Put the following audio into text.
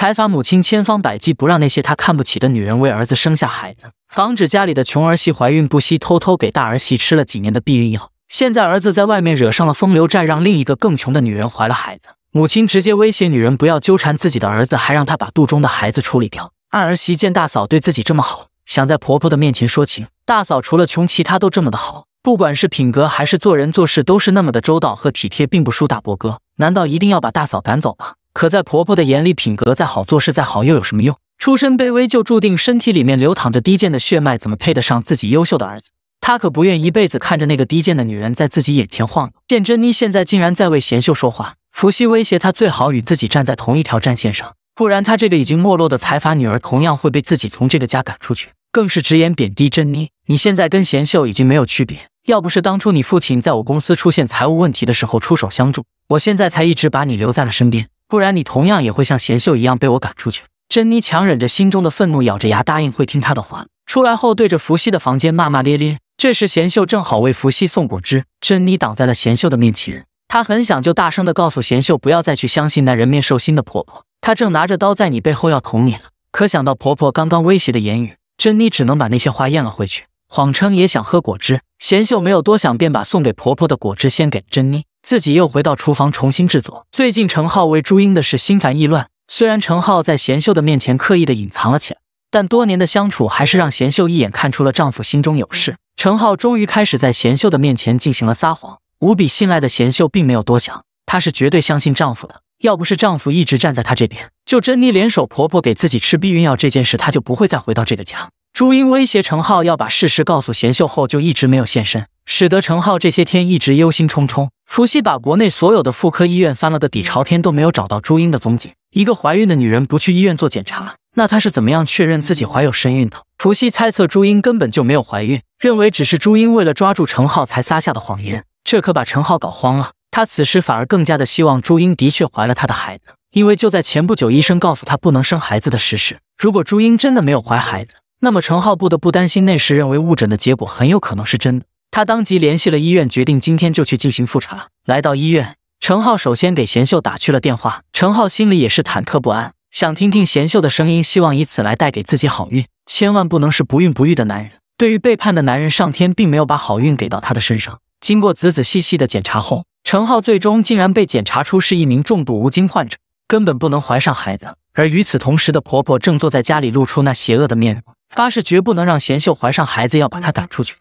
财阀母亲千方百计不让那些他看不起的女人为儿子生下孩子，防止家里的穷儿媳怀孕，不惜偷偷给大儿媳吃了几年的避孕药。现在儿子在外面惹上了风流债，让另一个更穷的女人怀了孩子，母亲直接威胁女人不要纠缠自己的儿子，还让她把肚中的孩子处理掉。二儿媳见大嫂对自己这么好，想在婆婆的面前说情。大嫂除了穷，其他都这么的好，不管是品格还是做人做事，都是那么的周到和体贴，并不输大伯哥。难道一定要把大嫂赶走吗？可在婆婆的眼里，品格再好，做事再好，又有什么用？出身卑微就注定身体里面流淌着低贱的血脉，怎么配得上自己优秀的儿子？她可不愿一辈子看着那个低贱的女人在自己眼前晃悠。见珍妮现在竟然在为贤秀说话，伏羲威胁她最好与自己站在同一条战线上，不然她这个已经没落的财阀女儿同样会被自己从这个家赶出去。更是直言贬低珍妮：“你现在跟贤秀已经没有区别，要不是当初你父亲在我公司出现财务问题的时候出手相助，我现在才一直把你留在了身边。”不然你同样也会像贤秀一样被我赶出去。珍妮强忍着心中的愤怒，咬着牙答应会听他的话。出来后，对着伏羲的房间骂骂咧咧。这时，贤秀正好为伏羲送果汁，珍妮挡在了贤秀的面前。她很想就大声的告诉贤秀，不要再去相信那人面兽心的婆婆，她正拿着刀在你背后要捅你了。可想到婆婆刚刚威胁的言语，珍妮只能把那些话咽了回去，谎称也想喝果汁。贤秀没有多想，便把送给婆婆的果汁先给了珍妮。自己又回到厨房重新制作。最近，程浩为朱茵的事心烦意乱。虽然程浩在贤秀的面前刻意的隐藏了起来，但多年的相处还是让贤秀一眼看出了丈夫心中有事。程浩终于开始在贤秀的面前进行了撒谎。无比信赖的贤秀并没有多想，她是绝对相信丈夫的。要不是丈夫一直站在她这边，就珍妮联手婆婆给自己吃避孕药这件事，她就不会再回到这个家。朱茵威胁程浩要把事实告诉贤秀后，就一直没有现身，使得程浩这些天一直忧心忡忡。伏羲把国内所有的妇科医院翻了个底朝天，都没有找到朱英的踪迹。一个怀孕的女人不去医院做检查，那她是怎么样确认自己怀有身孕的？伏羲猜测朱英根本就没有怀孕，认为只是朱英为了抓住程浩才撒下的谎言。这可把程浩搞慌了，他此时反而更加的希望朱英的确怀了他的孩子，因为就在前不久，医生告诉他不能生孩子的事实。如果朱英真的没有怀孩子，那么程浩不得不担心那时认为误诊的结果很有可能是真的。他当即联系了医院，决定今天就去进行复查。来到医院，陈浩首先给贤秀打去了电话。陈浩心里也是忐忑不安，想听听贤秀的声音，希望以此来带给自己好运。千万不能是不孕不育的男人。对于背叛的男人，上天并没有把好运给到他的身上。经过仔仔细细的检查后，陈浩最终竟然被检查出是一名重度无精患者，根本不能怀上孩子。而与此同时，的婆婆正坐在家里，露出那邪恶的面容，发誓绝不能让贤秀怀上孩子，要把她赶出去。